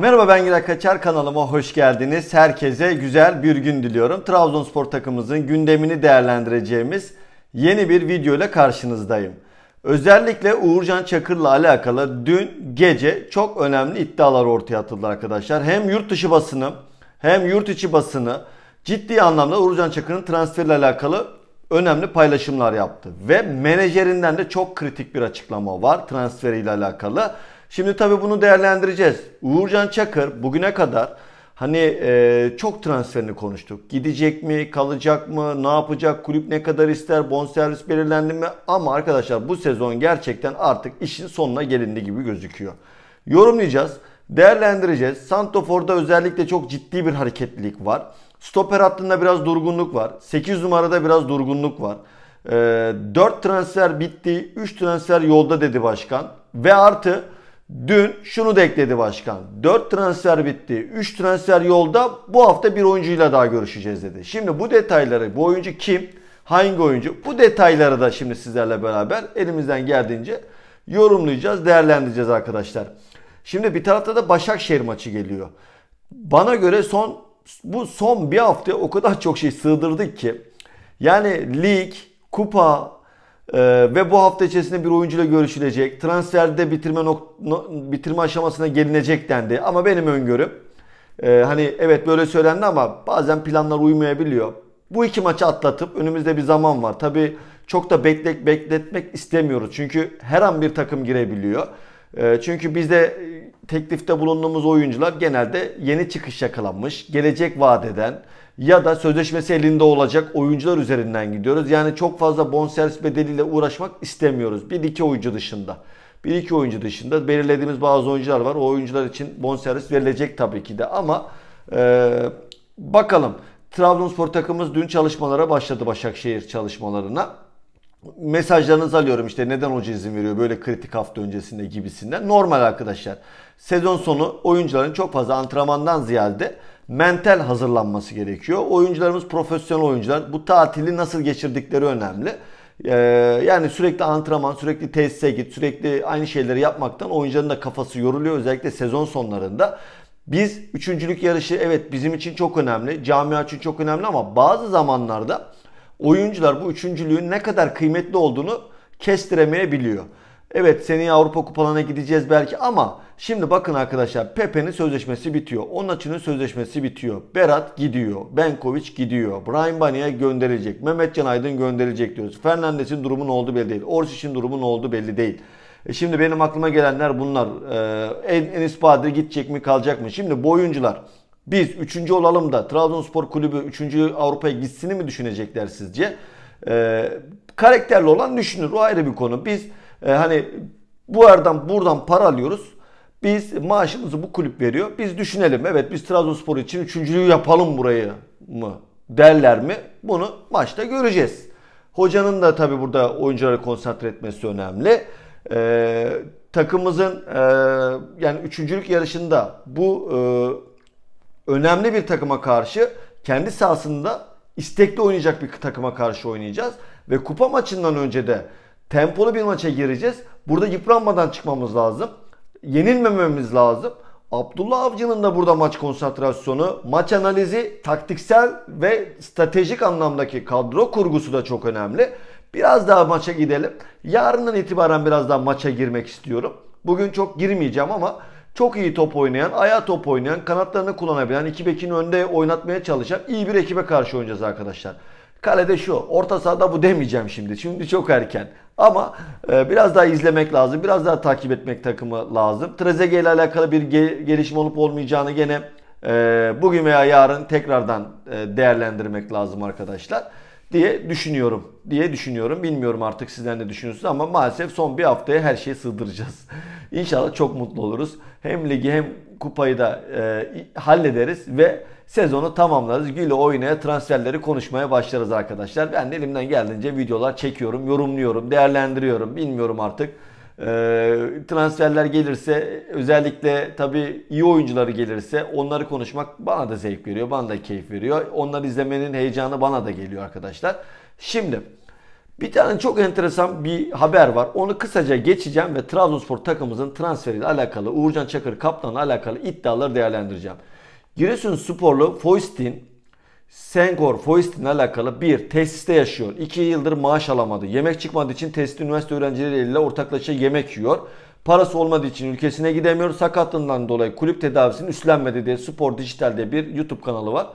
Merhaba ben Giray Kaçar kanalıma hoş geldiniz. Herkese güzel bir gün diliyorum. Trabzonspor takımımızın gündemini değerlendireceğimiz yeni bir video ile karşınızdayım. Özellikle Uğurcan Çakır'la alakalı dün gece çok önemli iddialar ortaya atıldı arkadaşlar. Hem yurt dışı basını hem yurt içi basını ciddi anlamda Uğurcan Çakır'ın transferle alakalı önemli paylaşımlar yaptı. Ve menajerinden de çok kritik bir açıklama var transferiyle alakalı. Şimdi tabii bunu değerlendireceğiz. Uğurcan Çakır bugüne kadar hani e, çok transferini konuştuk. Gidecek mi, kalacak mı, ne yapacak, kulüp ne kadar ister, bonservis belirlendi mi? Ama arkadaşlar bu sezon gerçekten artık işin sonuna gelindi gibi gözüküyor. Yorumlayacağız, değerlendireceğiz. Santofor'da özellikle çok ciddi bir hareketlilik var. Stoper hattında biraz durgunluk var. 8 numarada biraz durgunluk var. E, 4 transfer bitti, 3 transfer yolda dedi başkan. Ve artı Dün şunu da ekledi başkan. 4 transfer bitti. 3 transfer yolda. Bu hafta bir oyuncuyla daha görüşeceğiz dedi. Şimdi bu detayları bu oyuncu kim? Hangi oyuncu? Bu detayları da şimdi sizlerle beraber elimizden geldiğince yorumlayacağız, değerlendireceğiz arkadaşlar. Şimdi bir tarafta da Başakşehir maçı geliyor. Bana göre son bu son bir hafta o kadar çok şey sığdırdık ki. Yani lig, kupa, ee, ve bu hafta içerisinde bir oyuncuyla görüşülecek. Transferde bitirme nok- bitirme aşamasına gelinecek dendi. Ama benim öngörüm e, hani evet böyle söylendi ama bazen planlar uymayabiliyor. Bu iki maçı atlatıp önümüzde bir zaman var. Tabi çok da beklek bekletmek istemiyoruz. Çünkü her an bir takım girebiliyor. E, çünkü bizde e, teklifte bulunduğumuz oyuncular genelde yeni çıkış yakalanmış, gelecek vaat eden, ya da sözleşmesi elinde olacak oyuncular üzerinden gidiyoruz. Yani çok fazla bonservis bedeliyle uğraşmak istemiyoruz. Bir iki oyuncu dışında. Bir iki oyuncu dışında belirlediğimiz bazı oyuncular var. O oyuncular için bonservis verilecek tabii ki de ama e, bakalım. Trabzonspor takımımız dün çalışmalara başladı Başakşehir çalışmalarına. Mesajlarınızı alıyorum işte neden hoca izin veriyor böyle kritik hafta öncesinde gibisinden. Normal arkadaşlar. Sezon sonu oyuncuların çok fazla antrenmandan ziyade mental hazırlanması gerekiyor. Oyuncularımız profesyonel oyuncular. Bu tatili nasıl geçirdikleri önemli. Ee, yani sürekli antrenman, sürekli tesise git, sürekli aynı şeyleri yapmaktan oyuncuların da kafası yoruluyor. Özellikle sezon sonlarında. Biz üçüncülük yarışı evet bizim için çok önemli. Camia için çok önemli ama bazı zamanlarda oyuncular bu üçüncülüğün ne kadar kıymetli olduğunu kestiremeyebiliyor. Evet seni Avrupa Kupalarına gideceğiz belki ama Şimdi bakın arkadaşlar Pepe'nin sözleşmesi bitiyor. Onaçı'nın sözleşmesi bitiyor. Berat gidiyor. Benkoviç gidiyor. Brian gönderecek, Mehmet Can Aydın gönderecek diyoruz. Fernandes'in durumu ne oldu belli değil. Orsic'in durumu ne oldu belli değil. E şimdi benim aklıma gelenler bunlar. Ee, Enis Badri gidecek mi kalacak mı? Şimdi bu oyuncular biz 3. olalım da Trabzonspor Kulübü 3. Avrupa'ya gitsini mi düşünecekler sizce? Ee, karakterli olan düşünür. O ayrı bir konu. Biz e, hani bu yerden buradan para alıyoruz biz maaşımızı bu kulüp veriyor. Biz düşünelim evet biz Trabzonspor için üçüncülüğü yapalım burayı mı derler mi? Bunu maçta göreceğiz. Hocanın da tabi burada oyuncuları konsantre etmesi önemli. Ee, takımımızın e, yani üçüncülük yarışında bu e, önemli bir takıma karşı kendi sahasında istekli oynayacak bir takıma karşı oynayacağız. Ve kupa maçından önce de tempolu bir maça gireceğiz. Burada yıpranmadan çıkmamız lazım yenilmememiz lazım. Abdullah Avcı'nın da burada maç konsantrasyonu, maç analizi, taktiksel ve stratejik anlamdaki kadro kurgusu da çok önemli. Biraz daha maça gidelim. Yarından itibaren biraz daha maça girmek istiyorum. Bugün çok girmeyeceğim ama çok iyi top oynayan, ayağa top oynayan, kanatlarını kullanabilen, iki bekin önde oynatmaya çalışan iyi bir ekibe karşı oynayacağız arkadaşlar. Kalede şu, orta sahada bu demeyeceğim şimdi. Şimdi çok erken. Ama e, biraz daha izlemek lazım. Biraz daha takip etmek takımı lazım. Trezeguet ile alakalı bir ge- gelişme olup olmayacağını gene e, bugün veya yarın tekrardan e, değerlendirmek lazım arkadaşlar diye düşünüyorum. Diye düşünüyorum. Bilmiyorum artık sizler ne düşünüyorsunuz ama maalesef son bir haftaya her şeyi sığdıracağız. İnşallah çok mutlu oluruz. Hem ligi hem kupayı da e, hallederiz ve sezonu tamamlarız. Güle oynaya transferleri konuşmaya başlarız arkadaşlar. Ben de elimden geldiğince videolar çekiyorum, yorumluyorum, değerlendiriyorum. Bilmiyorum artık. E, transferler gelirse özellikle tabii iyi oyuncuları gelirse onları konuşmak bana da zevk veriyor. Bana da keyif veriyor. Onları izlemenin heyecanı bana da geliyor arkadaşlar. Şimdi bir tane çok enteresan bir haber var. Onu kısaca geçeceğim ve Trabzonspor takımımızın transferiyle alakalı Uğurcan Çakır kaptanla alakalı iddiaları değerlendireceğim. Giresun sporlu Foistin, Sengor Foistin'le alakalı bir tesiste yaşıyor. İki yıldır maaş alamadı. Yemek çıkmadığı için tesiste üniversite öğrencileriyle ortaklaşa yemek yiyor. Parası olmadığı için ülkesine gidemiyor. Sakatlığından dolayı kulüp tedavisini üstlenmedi diye Spor Dijital'de bir YouTube kanalı var.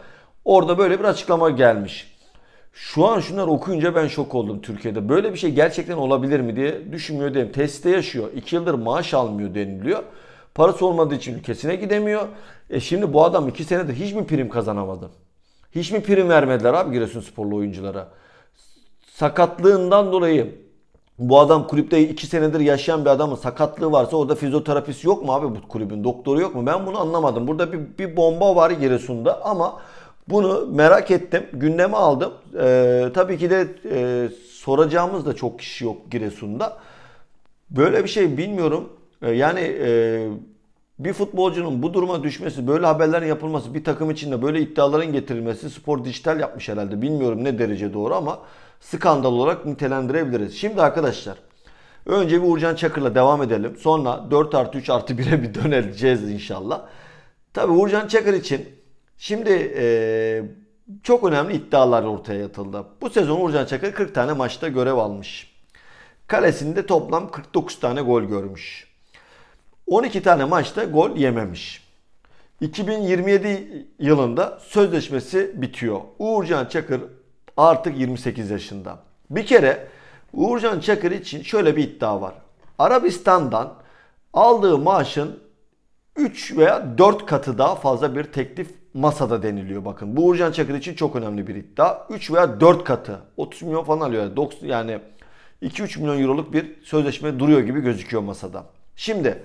Orada böyle bir açıklama gelmiş. Şu an şunları okuyunca ben şok oldum Türkiye'de. Böyle bir şey gerçekten olabilir mi diye düşünmüyor diyeyim. Tesiste yaşıyor. 2 yıldır maaş almıyor deniliyor. Parası olmadığı için ülkesine gidemiyor. E şimdi bu adam 2 senede hiç mi prim kazanamadı? Hiç mi prim vermediler abi sporlu oyunculara? Sakatlığından dolayı bu adam kulüpte 2 senedir yaşayan bir adamın sakatlığı varsa orada fizyoterapist yok mu abi bu kulübün doktoru yok mu? Ben bunu anlamadım. Burada bir, bir bomba var Giresun'da ama bunu merak ettim. Gündeme aldım. Ee, tabii ki de e, soracağımız da çok kişi yok Giresun'da. Böyle bir şey bilmiyorum. Ee, yani e, bir futbolcunun bu duruma düşmesi, böyle haberlerin yapılması, bir takım içinde böyle iddiaların getirilmesi spor dijital yapmış herhalde. Bilmiyorum ne derece doğru ama skandal olarak nitelendirebiliriz. Şimdi arkadaşlar önce bir Uğurcan Çakır'la devam edelim. Sonra 4 artı 3 artı 1'e bir döneceğiz inşallah. Tabi Uğurcan Çakır için şimdi e, çok önemli iddialar ortaya atıldı. Bu sezon Uğurcan Çakır 40 tane maçta görev almış. Kalesinde toplam 49 tane gol görmüş. 12 tane maçta gol yememiş. 2027 yılında sözleşmesi bitiyor. Uğurcan Çakır artık 28 yaşında. Bir kere Uğurcan Çakır için şöyle bir iddia var. Arabistan'dan aldığı maaşın 3 veya 4 katı daha fazla bir teklif masada deniliyor bakın. Bu Uğurcan Çakır için çok önemli bir iddia. 3 veya 4 katı 30 milyon falan alıyor. 90, yani 2-3 milyon euroluk bir sözleşme duruyor gibi gözüküyor masada. Şimdi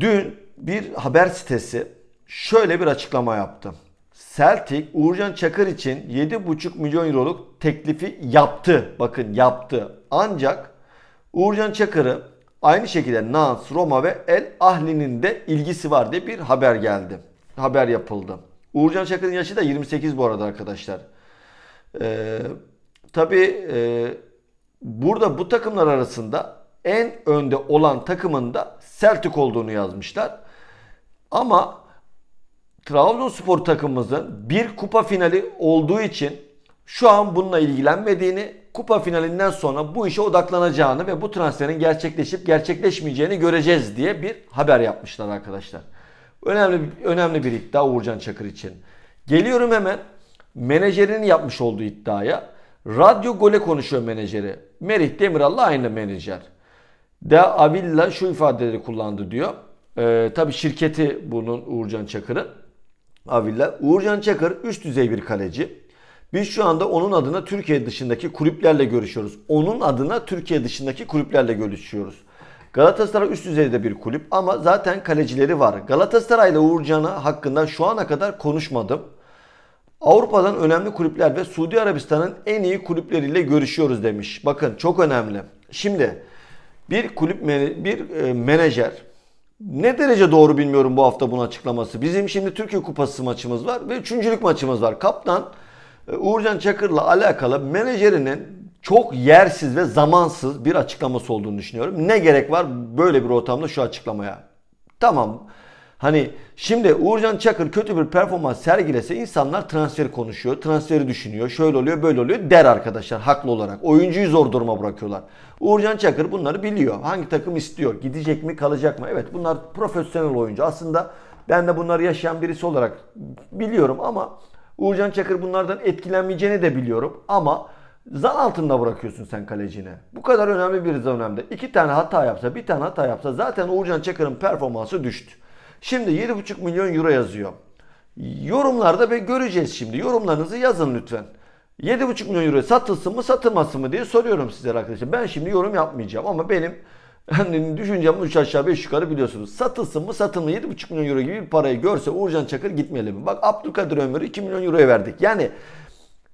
Dün bir haber sitesi şöyle bir açıklama yaptı. Celtic Uğurcan Çakır için 7,5 milyon euroluk teklifi yaptı. Bakın yaptı. Ancak Uğurcan Çakır'ı aynı şekilde Nans, Roma ve El Ahli'nin de ilgisi var diye bir haber geldi. Haber yapıldı. Uğurcan Çakır'ın yaşı da 28 bu arada arkadaşlar. Ee, tabii e, burada bu takımlar arasında en önde olan takımın da Celtic olduğunu yazmışlar. Ama Trabzonspor takımımızın bir kupa finali olduğu için şu an bununla ilgilenmediğini, kupa finalinden sonra bu işe odaklanacağını ve bu transferin gerçekleşip gerçekleşmeyeceğini göreceğiz diye bir haber yapmışlar arkadaşlar. Önemli önemli bir iddia Uğurcan Çakır için. Geliyorum hemen menajerinin yapmış olduğu iddiaya. Radyo Gole konuşuyor menajeri. Merih Demiral'la aynı menajer. De Avilla şu ifadeleri kullandı diyor. Ee, tabii şirketi bunun Uğurcan Çakır'ın. Avilla. Uğurcan Çakır üst düzey bir kaleci. Biz şu anda onun adına Türkiye dışındaki kulüplerle görüşüyoruz. Onun adına Türkiye dışındaki kulüplerle görüşüyoruz. Galatasaray üst düzeyde bir kulüp ama zaten kalecileri var. Galatasaray ile Uğurcan'a hakkında şu ana kadar konuşmadım. Avrupa'dan önemli kulüpler ve Suudi Arabistan'ın en iyi kulüpleriyle görüşüyoruz demiş. Bakın çok önemli. Şimdi bir kulüp bir e, menajer ne derece doğru bilmiyorum bu hafta bunun açıklaması. Bizim şimdi Türkiye Kupası maçımız var ve üçüncülük maçımız var. Kaptan e, Uğurcan Çakır'la alakalı menajerinin çok yersiz ve zamansız bir açıklaması olduğunu düşünüyorum. Ne gerek var böyle bir ortamda şu açıklamaya? Tamam Hani şimdi Uğurcan Çakır kötü bir performans sergilese insanlar transfer konuşuyor, transferi düşünüyor, şöyle oluyor, böyle oluyor der arkadaşlar haklı olarak. Oyuncuyu zor duruma bırakıyorlar. Uğurcan Çakır bunları biliyor. Hangi takım istiyor, gidecek mi, kalacak mı? Evet bunlar profesyonel oyuncu. Aslında ben de bunları yaşayan birisi olarak biliyorum ama Uğurcan Çakır bunlardan etkilenmeyeceğini de biliyorum ama zan altında bırakıyorsun sen kalecine. Bu kadar önemli bir dönemde. iki tane hata yapsa, bir tane hata yapsa zaten Uğurcan Çakır'ın performansı düştü. Şimdi 7,5 milyon euro yazıyor. Yorumlarda ve göreceğiz şimdi. Yorumlarınızı yazın lütfen. 7,5 milyon euro satılsın mı satılmasın mı diye soruyorum sizlere arkadaşlar. Ben şimdi yorum yapmayacağım ama benim hani düşüncem 3 aşağı 5 yukarı biliyorsunuz. Satılsın mı satın satılmıyor 7,5 milyon euro gibi bir parayı görse Uğurcan Çakır gitmeli mi? Bak Abdülkadir Ömür'ü 2 milyon euroya verdik. Yani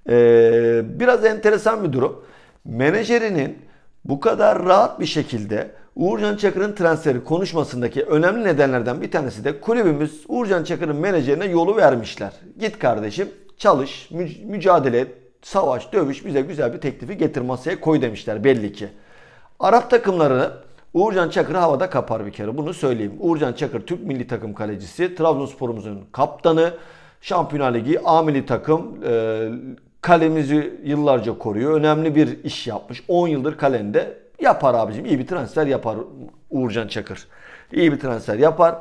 ee, biraz enteresan bir durum. Menajerinin bu kadar rahat bir şekilde Uğurcan Çakır'ın transferi konuşmasındaki önemli nedenlerden bir tanesi de kulübümüz Uğurcan Çakır'ın menajerine yolu vermişler. Git kardeşim çalış, mücadele et, savaş, dövüş bize güzel bir teklifi getir masaya koy demişler belli ki. Arap takımlarını Uğurcan Çakır havada kapar bir kere bunu söyleyeyim. Uğurcan Çakır Türk milli takım kalecisi, Trabzonspor'umuzun kaptanı, Şampiyonlar Ligi A milli takım, e, kalemizi yıllarca koruyor. Önemli bir iş yapmış. 10 yıldır kalende Yapar abicim. iyi bir transfer yapar Uğurcan Çakır. İyi bir transfer yapar.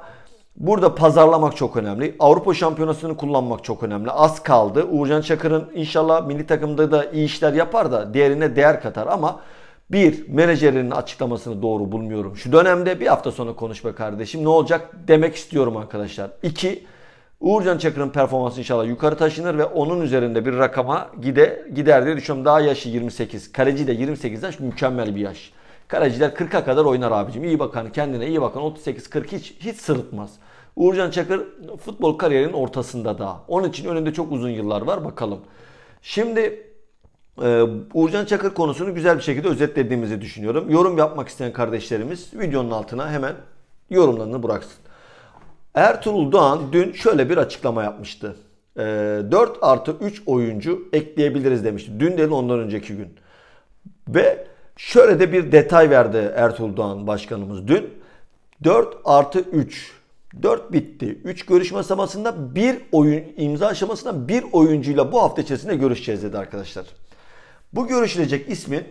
Burada pazarlamak çok önemli. Avrupa Şampiyonası'nı kullanmak çok önemli. Az kaldı. Uğurcan Çakır'ın inşallah milli takımda da iyi işler yapar da diğerine değer katar ama bir, menajerinin açıklamasını doğru bulmuyorum. Şu dönemde bir hafta sonra konuşma kardeşim ne olacak demek istiyorum arkadaşlar. İki, Uğurcan Çakır'ın performansı inşallah yukarı taşınır ve onun üzerinde bir rakama gide gider diye düşünüyorum. Daha yaşı 28. Kaleci de 28 yaş mükemmel bir yaş. Kaleciler 40'a kadar oynar abicim. İyi bakan kendine iyi bakan 38-40 hiç, hiç sırıtmaz. Uğurcan Çakır futbol kariyerinin ortasında daha. Onun için önünde çok uzun yıllar var bakalım. Şimdi ee, Uğurcan Çakır konusunu güzel bir şekilde özetlediğimizi düşünüyorum. Yorum yapmak isteyen kardeşlerimiz videonun altına hemen yorumlarını bıraksın. Ertuğrul Doğan dün şöyle bir açıklama yapmıştı. E, ee, 4 artı 3 oyuncu ekleyebiliriz demişti. Dün değil ondan önceki gün. Ve şöyle de bir detay verdi Ertuğrul Doğan başkanımız dün. 4 artı 3. 4 bitti. 3 görüşme aşamasında bir oyun imza aşamasında bir oyuncuyla bu hafta içerisinde görüşeceğiz dedi arkadaşlar. Bu görüşülecek ismin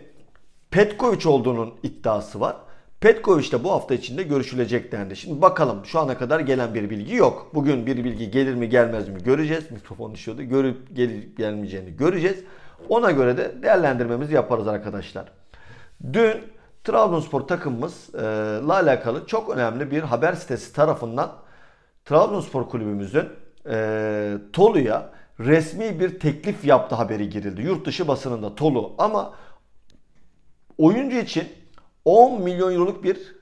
Petkovic olduğunun iddiası var. Petkoviç de bu hafta içinde görüşülecek dendi. Şimdi bakalım şu ana kadar gelen bir bilgi yok. Bugün bir bilgi gelir mi gelmez mi göreceğiz. Mikrofon düşüyordu. Görüp gelip gelmeyeceğini göreceğiz. Ona göre de değerlendirmemizi yaparız arkadaşlar. Dün Trabzonspor takımımızla e, alakalı çok önemli bir haber sitesi tarafından Trabzonspor kulübümüzün e, Tolu'ya resmi bir teklif yaptı haberi girildi. Yurt dışı basınında Tolu ama oyuncu için 10 milyon euroluk bir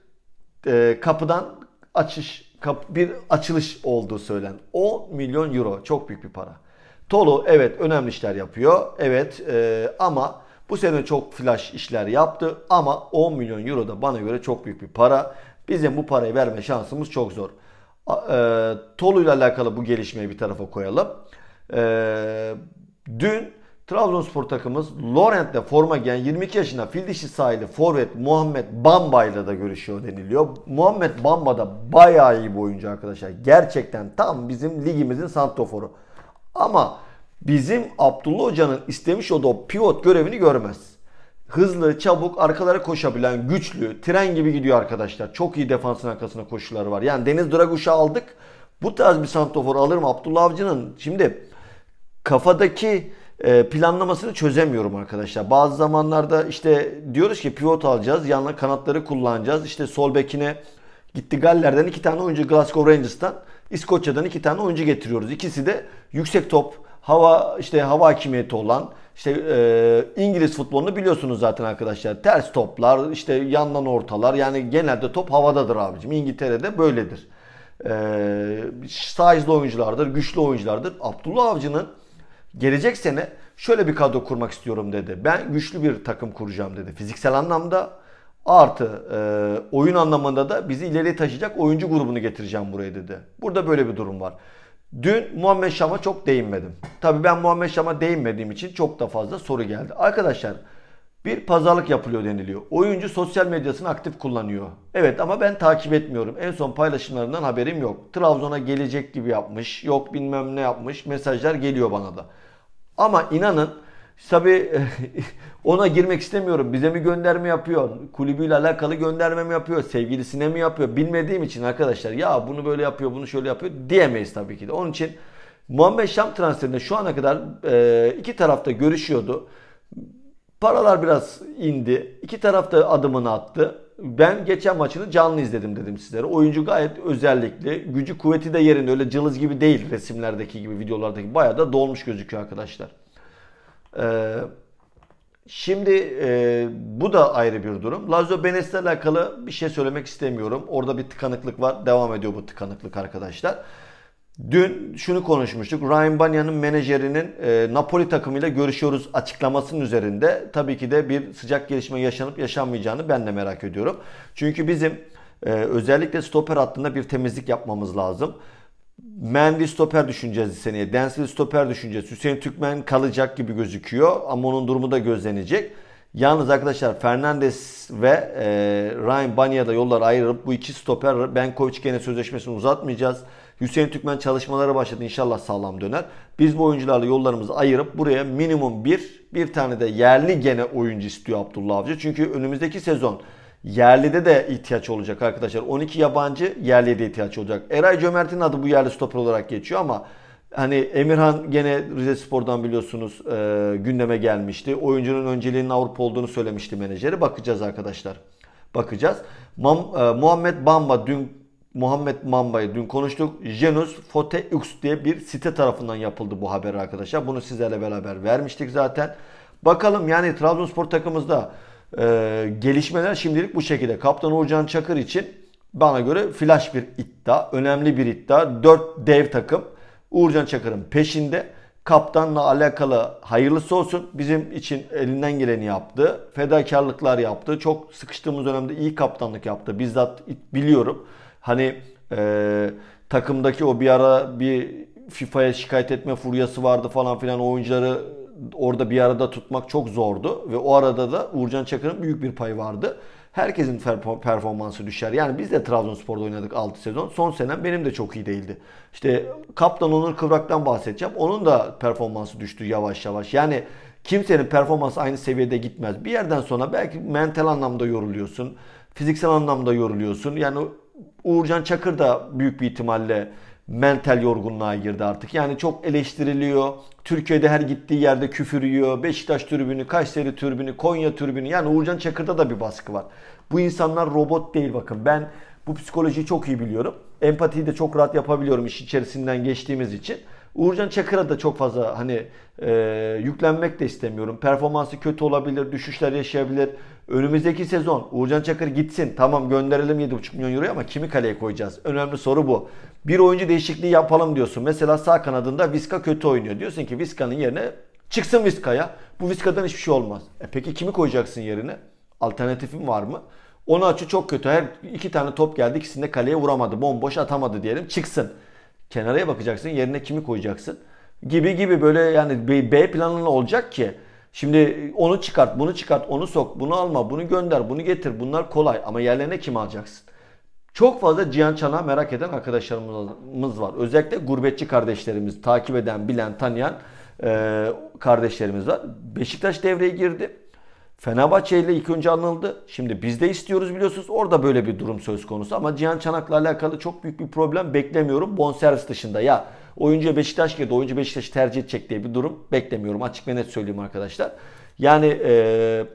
e, kapıdan açış kap, bir açılış olduğu söylen. 10 milyon euro çok büyük bir para. Tolu evet önemli işler yapıyor. Evet e, ama bu sene çok flash işler yaptı ama 10 milyon euro da bana göre çok büyük bir para. Bizim bu parayı verme şansımız çok zor. E, Tolu ile alakalı bu gelişmeyi bir tarafa koyalım. E, dün Trabzonspor takımımız Laurent'le forma giyen 22 yaşında fil dişi sahili forvet Muhammed Bamba ile de görüşüyor deniliyor. Muhammed Bamba da bayağı iyi bir oyuncu arkadaşlar. Gerçekten tam bizim ligimizin santoforu. Ama bizim Abdullah Hoca'nın istemiş olduğu pivot görevini görmez. Hızlı, çabuk, arkalara koşabilen, güçlü, tren gibi gidiyor arkadaşlar. Çok iyi defansın arkasına koşuları var. Yani Deniz Draguş'u aldık. Bu tarz bir santofor alırım Abdullah Avcı'nın şimdi kafadaki e, planlamasını çözemiyorum arkadaşlar. Bazı zamanlarda işte diyoruz ki pivot alacağız. Yanına kanatları kullanacağız. İşte sol bekine gitti Galler'den iki tane oyuncu Glasgow Rangers'tan İskoçya'dan iki tane oyuncu getiriyoruz. İkisi de yüksek top, hava işte hava hakimiyeti olan işte e, İngiliz futbolunu biliyorsunuz zaten arkadaşlar. Ters toplar, işte yandan ortalar. Yani genelde top havadadır abicim. İngiltere'de böyledir. E, size'lı oyunculardır, güçlü oyunculardır. Abdullah Avcı'nın gelecek sene şöyle bir kadro kurmak istiyorum dedi. Ben güçlü bir takım kuracağım dedi. Fiziksel anlamda artı e, oyun anlamında da bizi ileriye taşıyacak oyuncu grubunu getireceğim buraya dedi. Burada böyle bir durum var. Dün Muhammed Şam'a çok değinmedim. Tabi ben Muhammed Şam'a değinmediğim için çok da fazla soru geldi. Arkadaşlar bir pazarlık yapılıyor deniliyor. Oyuncu sosyal medyasını aktif kullanıyor. Evet ama ben takip etmiyorum. En son paylaşımlarından haberim yok. Trabzon'a gelecek gibi yapmış. Yok bilmem ne yapmış. Mesajlar geliyor bana da. Ama inanın tabi ona girmek istemiyorum. Bize mi gönderme yapıyor? Kulübüyle alakalı gönderme mi yapıyor? Sevgilisine mi yapıyor? Bilmediğim için arkadaşlar ya bunu böyle yapıyor, bunu şöyle yapıyor diyemeyiz tabii ki de. Onun için Muhammed Şam transferinde şu ana kadar iki tarafta görüşüyordu. Paralar biraz indi. İki tarafta adımını attı. Ben geçen maçını canlı izledim dedim sizlere. Oyuncu gayet özellikli. Gücü kuvveti de yerinde. Öyle cılız gibi değil resimlerdeki gibi videolardaki. Bayağı da dolmuş gözüküyor arkadaşlar. Ee, şimdi e, bu da ayrı bir durum. Lazio Benes'le alakalı bir şey söylemek istemiyorum. Orada bir tıkanıklık var. Devam ediyor bu tıkanıklık arkadaşlar. Dün şunu konuşmuştuk. Ryan Banya'nın menajerinin e, Napoli takımıyla görüşüyoruz açıklamasının üzerinde tabii ki de bir sıcak gelişme yaşanıp yaşanmayacağını ben de merak ediyorum. Çünkü bizim e, özellikle stoper hattında bir temizlik yapmamız lazım. Mendy stoper düşüncesi seneye. Denzel stoper düşüncesi. Hüseyin Türkmen kalacak gibi gözüküyor ama onun durumu da gözlenecek. Yalnız arkadaşlar Fernandes ve e, Ryan Banya'da yollar ayırıp bu iki stoper Benkoviç gene sözleşmesini uzatmayacağız. Hüseyin Türkmen çalışmalara başladı. inşallah sağlam döner. Biz bu oyuncularla yollarımızı ayırıp buraya minimum bir, bir tane de yerli gene oyuncu istiyor Abdullah Avcı. Çünkü önümüzdeki sezon yerlide de ihtiyaç olacak arkadaşlar. 12 yabancı yerliye de ihtiyaç olacak. Eray Cömert'in adı bu yerli stoper olarak geçiyor ama Hani Emirhan gene Rize Spor'dan biliyorsunuz e, gündeme gelmişti. Oyuncunun önceliğinin Avrupa olduğunu söylemişti menajeri. Bakacağız arkadaşlar. Bakacağız. Mam, e, Muhammed Bamba dün Muhammed Mamba'yı dün konuştuk. Genus Foteux diye bir site tarafından yapıldı bu haber arkadaşlar. Bunu sizlerle beraber vermiştik zaten. Bakalım yani Trabzonspor takımımızda e, gelişmeler şimdilik bu şekilde. Kaptan Uğurcan Çakır için bana göre flash bir iddia. Önemli bir iddia. 4 dev takım Uğurcan Çakır'ın peşinde. Kaptanla alakalı hayırlısı olsun. Bizim için elinden geleni yaptı. Fedakarlıklar yaptı. Çok sıkıştığımız dönemde iyi kaptanlık yaptı. Bizzat biliyorum. Hani e, takımdaki o bir ara bir FIFA'ya şikayet etme furyası vardı falan filan oyuncuları orada bir arada tutmak çok zordu ve o arada da Uğurcan Çakır'ın büyük bir payı vardı. Herkesin performansı düşer. Yani biz de Trabzonspor'da oynadık 6 sezon. Son senem benim de çok iyi değildi. İşte Kaptan Onur Kıvrak'tan bahsedeceğim. Onun da performansı düştü yavaş yavaş. Yani kimsenin performansı aynı seviyede gitmez. Bir yerden sonra belki mental anlamda yoruluyorsun. Fiziksel anlamda yoruluyorsun. Yani Uğurcan Çakır da büyük bir ihtimalle mental yorgunluğa girdi artık. Yani çok eleştiriliyor. Türkiye'de her gittiği yerde küfür yiyor. Beşiktaş türbünü, Kayseri türbünü, Konya türbünü. Yani Uğurcan Çakır'da da bir baskı var. Bu insanlar robot değil bakın. Ben bu psikolojiyi çok iyi biliyorum. Empatiyi de çok rahat yapabiliyorum iş içerisinden geçtiğimiz için. Uğurcan Çakır'a da çok fazla hani e, yüklenmek de istemiyorum. Performansı kötü olabilir, düşüşler yaşayabilir önümüzdeki sezon Uğurcan Çakır gitsin. Tamam gönderelim 7,5 milyon euro ama kimi kaleye koyacağız? Önemli soru bu. Bir oyuncu değişikliği yapalım diyorsun. Mesela sağ kanadında Viska kötü oynuyor. Diyorsun ki Viska'nın yerine çıksın Viska'ya. Bu Viska'dan hiçbir şey olmaz. E peki kimi koyacaksın yerine? Alternatifin var mı? Onu açı çok kötü. Her iki tane top geldi. ikisinde kaleye vuramadı. Bomboş atamadı diyelim. Çıksın. Kenaraya bakacaksın. Yerine kimi koyacaksın? Gibi gibi böyle yani B planlı olacak ki Şimdi onu çıkart, bunu çıkart, onu sok, bunu alma, bunu gönder, bunu getir. Bunlar kolay ama yerlerine kim alacaksın? Çok fazla Cihan Çanağı merak eden arkadaşlarımız var. Özellikle gurbetçi kardeşlerimiz, takip eden, bilen, tanıyan e, kardeşlerimiz var. Beşiktaş devreye girdi. Fenerbahçe ile ilk önce anıldı. Şimdi biz de istiyoruz biliyorsunuz. Orada böyle bir durum söz konusu ama Cihan Çanak'la alakalı çok büyük bir problem beklemiyorum. Bonservis dışında ya Oyuncuya Beşiktaş girdi. Oyuncu Beşiktaş'ı tercih edecek diye bir durum beklemiyorum. Açık ve net söyleyeyim arkadaşlar. Yani e,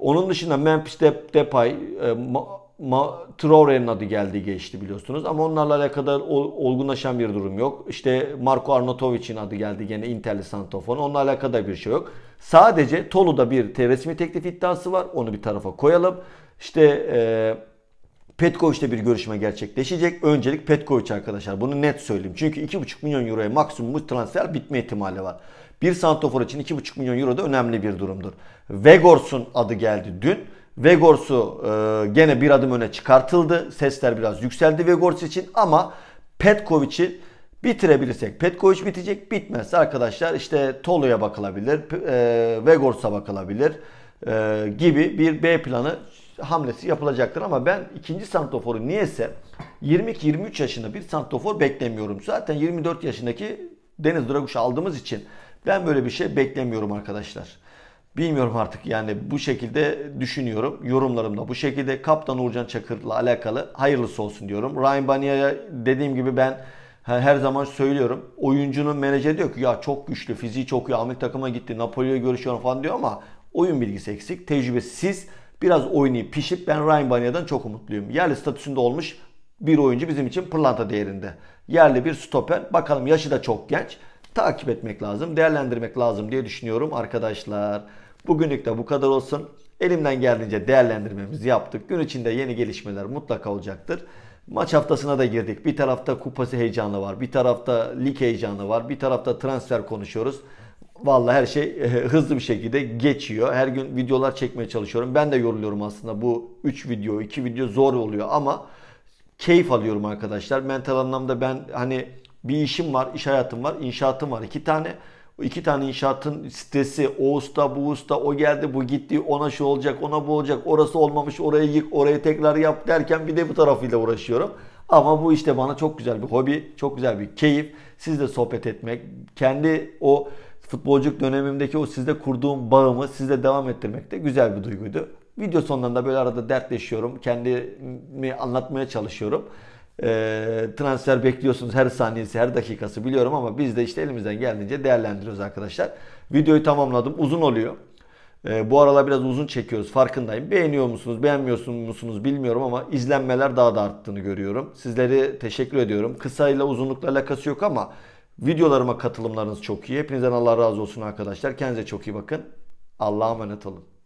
onun dışında Memphis Depay, e, Ma, Ma, Traore'nin adı geldi geçti biliyorsunuz. Ama onlarla alakalı olgunlaşan bir durum yok. İşte Marco Arnatovic'in adı geldi gene Interli Santofon. Onunla alakalı da bir şey yok. Sadece Tolu'da bir resmi teklif iddiası var. Onu bir tarafa koyalım. İşte... E, Petkoviç'te bir görüşme gerçekleşecek. Öncelik Petkoviç arkadaşlar. Bunu net söyleyeyim. Çünkü 2,5 milyon euroya maksimum bu transfer bitme ihtimali var. Bir santofor için 2,5 milyon euro da önemli bir durumdur. Vegors'un adı geldi dün. Vegors'u e, gene bir adım öne çıkartıldı. Sesler biraz yükseldi Vegors için ama Petkoviç'i bitirebilirsek Petkoviç bitecek. Bitmezse arkadaşlar işte Tolu'ya bakılabilir, e, Vegors'a bakılabilir e, gibi bir B planı hamlesi yapılacaktır. Ama ben ikinci santoforu niyese 22-23 yaşında bir santofor beklemiyorum. Zaten 24 yaşındaki Deniz Draguş aldığımız için ben böyle bir şey beklemiyorum arkadaşlar. Bilmiyorum artık yani bu şekilde düşünüyorum. Yorumlarımda bu şekilde Kaptan Uğurcan Çakır'la alakalı hayırlısı olsun diyorum. Ryan Banya'ya dediğim gibi ben her zaman söylüyorum. Oyuncunun menajeri diyor ki ya çok güçlü, fiziği çok iyi, Amerika takıma gitti, Napoli'ye görüşüyor falan diyor ama oyun bilgisi eksik, tecrübesiz. Biraz oynayıp pişip ben Ryan Banya'dan çok umutluyum. Yerli statüsünde olmuş bir oyuncu bizim için pırlanta değerinde. Yerli bir stoper. Bakalım yaşı da çok genç. Takip etmek lazım, değerlendirmek lazım diye düşünüyorum arkadaşlar. Bugünlük de bu kadar olsun. Elimden geldiğince değerlendirmemizi yaptık. Gün içinde yeni gelişmeler mutlaka olacaktır. Maç haftasına da girdik. Bir tarafta kupası heyecanı var. Bir tarafta lig heyecanı var. Bir tarafta transfer konuşuyoruz. Vallahi her şey e, hızlı bir şekilde geçiyor. Her gün videolar çekmeye çalışıyorum. Ben de yoruluyorum aslında bu 3 video, 2 video zor oluyor ama keyif alıyorum arkadaşlar. Mental anlamda ben hani bir işim var, iş hayatım var, inşaatım var. iki tane iki tane inşaatın sitesi, o usta, bu usta, o geldi, bu gitti, ona şu olacak, ona bu olacak, orası olmamış, orayı yık, orayı tekrar yap derken bir de bu tarafıyla uğraşıyorum. Ama bu işte bana çok güzel bir hobi, çok güzel bir keyif. Sizle sohbet etmek, kendi o futbolcuk dönemimdeki o sizde kurduğum bağımı sizle devam ettirmek de güzel bir duyguydu. Video sonlarında böyle arada dertleşiyorum. Kendimi anlatmaya çalışıyorum. E, transfer bekliyorsunuz her saniyesi, her dakikası biliyorum ama biz de işte elimizden geldiğince değerlendiriyoruz arkadaşlar. Videoyu tamamladım. Uzun oluyor. E, bu aralar biraz uzun çekiyoruz farkındayım. Beğeniyor musunuz, beğenmiyorsun musunuz bilmiyorum ama izlenmeler daha da arttığını görüyorum. Sizleri teşekkür ediyorum. Kısayla uzunlukla alakası yok ama videolarıma katılımlarınız çok iyi. Hepinizden Allah razı olsun arkadaşlar. Kendinize çok iyi bakın. Allah'a emanet olun.